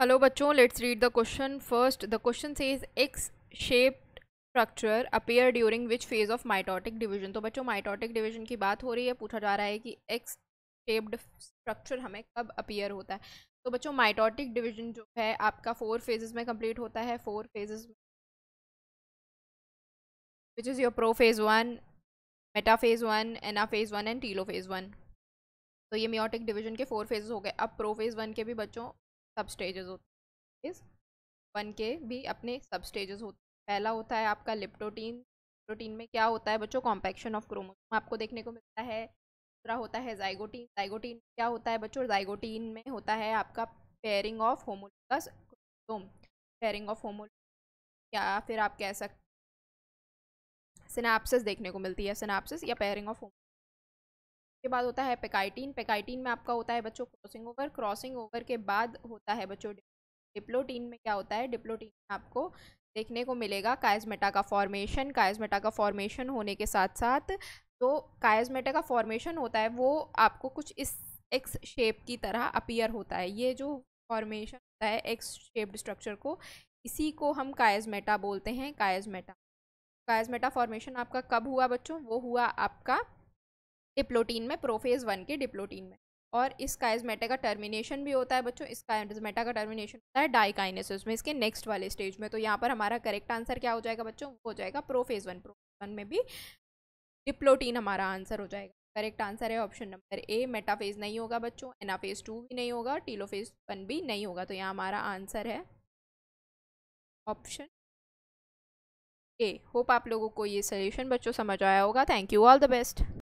hello बच्चों let's read the question first the question says X shaped structure appear during which phase of mitotic division तो बच्चों mitotic division की बात हो रही है पूछा जा रहा है कि एक्स शेप्ड स्ट्रक्चर हमें कब अपेयर होता है तो बच्चों माइटोटिक डिवीजन जो है आपका फोर फेजेस में कंप्लीट होता है फोर फेजेस में which is your prophase one metaphase one anaphase one and telophase one तो ये मियोटिक डिवीजन के फोर फेजेस हो गए अब प्रो फेज़ वन के भी बच्चों सब स्टेजेस होते इस वन के भी अपने सब स्टेजेस होते पहला होता है आपका लिप्टोटीन प्रोटीन में क्या होता है बच्चों कॉम्पैक्शन ऑफ क्रोमोसोम आपको देखने को मिलता है दूसरा होता है जाइगोटीन जाइगोटीन क्या होता है बच्चों जाइगोटीन में होता है आपका pairing of homologous chromosome pairing of homo या फिर आप कह सकते सिनाप्सिस देखने को मिलती है सिनाप्सिस या पेयरिंग ऑफ होमो उसके बाद होता है पेकाइटीन पेकाइटीन में आपका होता है बच्चों क्रॉसिंग ओवर क्रॉसिंग ओवर के बाद होता है बच्चों डिप्लोटीन में क्या होता है डिप्लोटीन में आपको देखने को मिलेगा कायजमेटा का फॉर्मेशन कायजमेटा का फॉर्मेशन होने के साथ साथ जो कायजमेटा का फॉर्मेशन होता है वो आपको कुछ इस एक्स शेप की तरह अपीयर होता है ये जो फॉर्मेशन होता है एक्स शेप्ड स्ट्रक्चर को इसी को हम कायजमेटा बोलते हैं कायजमेटा कायजमेटा फॉर्मेशन आपका कब हुआ बच्चों वो हुआ आपका डिप्लोटीन में प्रोफेज वन के डिप्लोटीन में और इस काइजमेटा का टर्मिनेशन भी होता है बच्चों इस काइजमेटा का टर्मिनेशन होता है डाइकाइनेसिस में इसके नेक्स्ट वाले स्टेज में तो यहाँ पर हमारा करेक्ट आंसर क्या हो जाएगा बच्चों वो हो जाएगा प्रोफेज वन प्रोफेज वन में भी डिप्लोटीन हमारा आंसर हो जाएगा करेक्ट आंसर है ऑप्शन नंबर ए मेटाफेज नहीं होगा बच्चों एनाफेज टू भी नहीं होगा टीलोफेज वन भी नहीं होगा तो यहाँ हमारा आंसर है ऑप्शन ए होप आप लोगों को ये सजेशन बच्चों समझ आया होगा thank you all the best